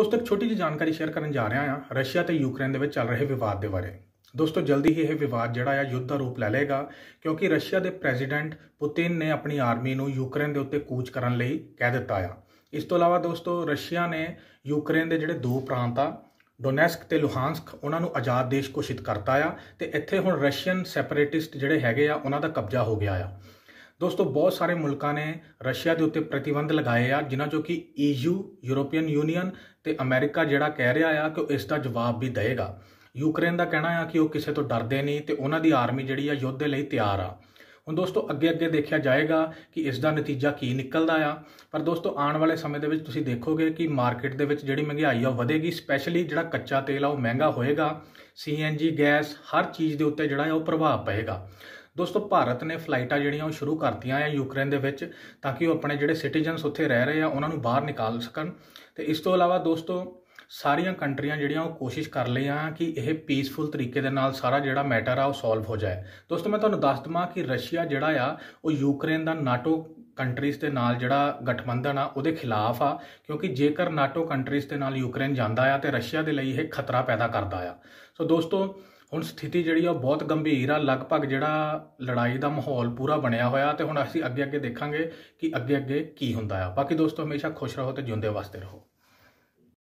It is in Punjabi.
ਦੋਸਤੋ ਇੱਕ ਛੋਟੀ ਜਿਹੀ ਜਾਣਕਾਰੀ ਸ਼ੇਅਰ ਕਰਨ ਜਾ ਰਿਹਾ ਹਾਂ ਰਸ਼ੀਆ ਤੇ ਯੂਕਰੇਨ ਦੇ ਵਿੱਚ ਚੱਲ ਰਹੇ ਵਿਵਾਦ ਦੇ ਬਾਰੇ ਦੋਸਤੋ ਜਲਦੀ ਹੀ ਇਹ ਵਿਵਾਦ ਜਿਹੜਾ ਆ ਯੁੱਧ ਦਾ ਰੂਪ ਲੈ ਲਏਗਾ ਕਿਉਂਕਿ ਰਸ਼ੀਆ ਦੇ ਪ੍ਰੈਜ਼ੀਡੈਂਟ ਪੁਤਿਨ ਨੇ ਆਪਣੀ ਆਰਮੀ ਨੂੰ ਯੂਕਰੇਨ ਦੇ ਉੱਤੇ ਕੂਚ ਕਰਨ ਲਈ ਕਹਿ ਦਿੱਤਾ ਆ ਇਸ ਤੋਂ ਇਲਾਵਾ ਦੋਸਤੋ ਰਸ਼ੀਆ ਨੇ ਯੂਕਰੇਨ ਦੇ ਜਿਹੜੇ ਦੋ ਪ੍ਰਾਂਤ ਆ ਡੋਨੈਸਕ ਤੇ ਲੁਹਾਂਸਕ ਉਹਨਾਂ ਨੂੰ ਆਜ਼ਾਦ ਦੇਸ਼ ਘੋਸ਼ਿਤ ਕਰਤਾ ਆ ਤੇ ਇੱਥੇ ਹੁਣ ਰਸ਼ੀਅਨ ਸੈਪਰੇਟਿਸਟ ਜਿਹੜੇ ਹੈਗੇ ਆ ਉਹਨਾਂ ਦਾ ਕਬਜ਼ਾ ਹੋ ਗਿਆ ਆ ਦੋਸਤੋ ਬਹੁਤ ਸਾਰੇ ਮੁਲਕਾਂ ਨੇ ਰਸ਼ੀਆ ਦੇ ਉੱਤੇ ਪ੍ਰਤੀਬੰਧ ਲਗਾਏ ਆ ਜਿਨ੍ਹਾਂ ਚੋਂ ਕਿ ਈਯੂ ਯੂਰੋਪੀਅਨ ਯੂਨੀਅਨ ਤੇ ਅਮਰੀਕਾ ਜਿਹੜਾ ਕਹਿ ਰਿਹਾ ਆ ਕਿ ਇਸ ਦਾ ਜਵਾਬ ਵੀ ਦੇਵੇਗਾ ਯੂਕਰੇਨ ਦਾ ਕਹਿਣਾ ਆ ਕਿ ਉਹ ਕਿਸੇ ਤੋਂ ਡਰਦੇ ਨਹੀਂ ਤੇ ਉਹਨਾਂ ਦੀ ਆਰਮੀ ਜਿਹੜੀ ਆ ਯੁੱਧ ਦੇ ਲਈ ਤਿਆਰ ਆ ਹੁਣ ਦੋਸਤੋ ਅੱਗੇ-ਅੱਗੇ ਦੇਖਿਆ ਜਾਏਗਾ ਕਿ ਇਸ ਦਾ ਨਤੀਜਾ ਕੀ ਨਿਕਲਦਾ ਆ ਪਰ ਦੋਸਤੋ ਆਉਣ ਵਾਲੇ ਸਮੇਂ ਦੇ ਵਿੱਚ ਤੁਸੀਂ ਦੇਖੋਗੇ ਕਿ ਮਾਰਕੀਟ ਦੇ ਵਿੱਚ ਜਿਹੜੀ ਮਹਿੰਗਾਈ ਆ ਵਧੇਗੀ ਸਪੈਸ਼ਲੀ ਜਿਹੜਾ ਕੱਚਾ ਤੇਲ ਆ ਉਹ ਮਹਿੰਗਾ ਹੋਏਗਾ ਸੀਐਨਜੀ ਗੈਸ ਹਰ ਚੀਜ਼ ਦੇ ਉੱਤੇ ਜਿਹੜਾ ਆ ਉਹ ਪ੍ਰਭਾਵ ਪਏਗਾ ਦੋਸਤੋ ਭਾਰਤ ਨੇ ਫਲਾਈਟਾਂ ਜਿਹੜੀਆਂ ਉਹ ਸ਼ੁਰੂ ਕਰਤੀਆਂ ਆ ਯੂਕਰੇਨ ਦੇ ਵਿੱਚ ਤਾਂ ਕਿ ਉਹ ਆਪਣੇ ਜਿਹੜੇ ਸਿਟੀਜ਼ਨਸ ਉੱਥੇ ਰਹਿ ਰਹੇ ਆ ਉਹਨਾਂ ਨੂੰ ਬਾਹਰ ਨਿਕਾਲ ਸਕਣ ਤੇ ਇਸ ਤੋਂ ਇਲਾਵਾ ਦੋਸਤੋ ਸਾਰੀਆਂ ਕੰਟਰੀਆਂ ਜਿਹੜੀਆਂ ਉਹ ਕੋਸ਼ਿਸ਼ ਕਰ ਲਈਆਂ ਕਿ ਇਹ ਪੀਸਫੁਲ ਤਰੀਕੇ ਦੇ ਨਾਲ ਸਾਰਾ ਜਿਹੜਾ ਮੈਟਰ ਆ ਉਹ ਸੋਲਵ ਹੋ ਜਾਏ ਦੋਸਤੋ ਮੈਂ ਤੁਹਾਨੂੰ ਦੱਸ ਦਵਾਂ ਕਿ ਰਸ਼ੀਆ ਜਿਹੜਾ ਆ ਉਹ ਯੂਕਰੇਨ ਦਾ ਨਾਟੋ ਕੰਟਰੀਜ਼ ਦੇ ਨਾਲ ਜਿਹੜਾ ਗਠਬੰਧਨ ਆ ਉਹਦੇ ਖਿਲਾਫ ਆ ਕਿਉਂਕਿ ਜੇਕਰ ਨਾਟੋ ਕੰਟਰੀਜ਼ ਦੇ ਨਾਲ ਯੂਕਰੇਨ ਜਾਂਦਾ ਆ ਤੇ ਰਸ਼ੀਆ ਦੇ ਲਈ ਇਹ ਖਤਰਾ ਪੈਦਾ ਕਰਦਾ ਆ ਸੋ ਦੋਸਤੋ ਹੁਣ ਸਥਿਤੀ ਜਿਹੜੀ ਆ ਬਹੁਤ ਗੰਭੀਰ ਆ ਲਗਭਗ ਜਿਹੜਾ ਲੜਾਈ ਦਾ ਮਾਹੌਲ ਪੂਰਾ ਬਣਿਆ ਹੋਇਆ ਤੇ ਹੁਣ ਅਸੀਂ ਅੱਗੇ ਅੱਗੇ ਦੇਖਾਂਗੇ ਕਿ ਅੱਗੇ ਅੱਗੇ ਕੀ ਹੁੰਦਾ ਆ ਬਾਕੀ ਦੋਸਤੋ ਹਮੇਸ਼ਾ ਖੁਸ਼ ਰਹੋ ਤੇ ਜਿਉਂਦੇ ਵਾਸਤੇ ਰਹੋ